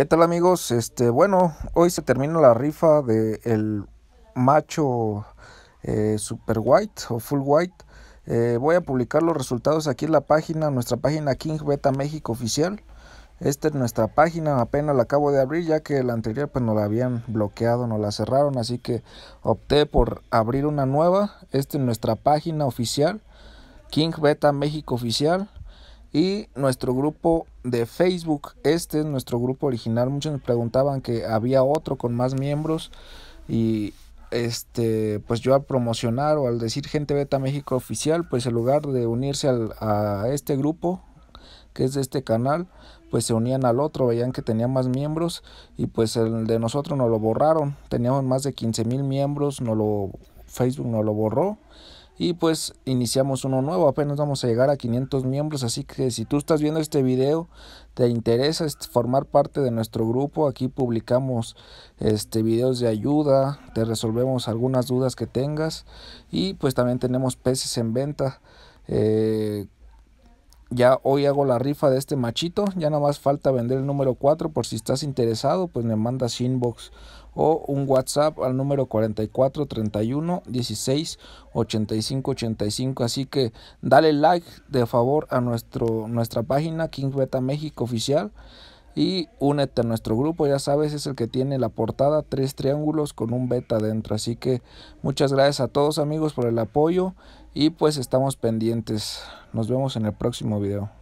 ¿Qué tal amigos? Este, bueno, hoy se termina la rifa del macho eh, super white o full white. Eh, voy a publicar los resultados aquí en la página, nuestra página King Beta México oficial. Esta es nuestra página, apenas la acabo de abrir ya que la anterior pues nos la habían bloqueado, no la cerraron, así que opté por abrir una nueva. Esta es nuestra página oficial, King Beta México oficial y nuestro grupo de Facebook. Este es nuestro grupo original. Muchos me preguntaban que había otro con más miembros y este pues yo al promocionar o al decir Gente Beta México oficial, pues en lugar de unirse al, a este grupo que es de este canal, pues se unían al otro, veían que tenía más miembros y pues el de nosotros nos lo borraron. Teníamos más de 15 mil miembros, no lo Facebook nos lo borró y pues iniciamos uno nuevo, apenas vamos a llegar a 500 miembros, así que si tú estás viendo este video, te interesa formar parte de nuestro grupo, aquí publicamos este videos de ayuda, te resolvemos algunas dudas que tengas y pues también tenemos peces en venta. Eh, ya hoy hago la rifa de este machito. Ya no más falta vender el número 4. Por si estás interesado, pues me mandas inbox o un WhatsApp al número 44 31 16 85 85. Así que dale like de favor a nuestro, nuestra página King Beta México Oficial y únete a nuestro grupo. Ya sabes, es el que tiene la portada tres triángulos con un beta dentro. Así que muchas gracias a todos amigos por el apoyo y pues estamos pendientes. Nos vemos en el próximo video.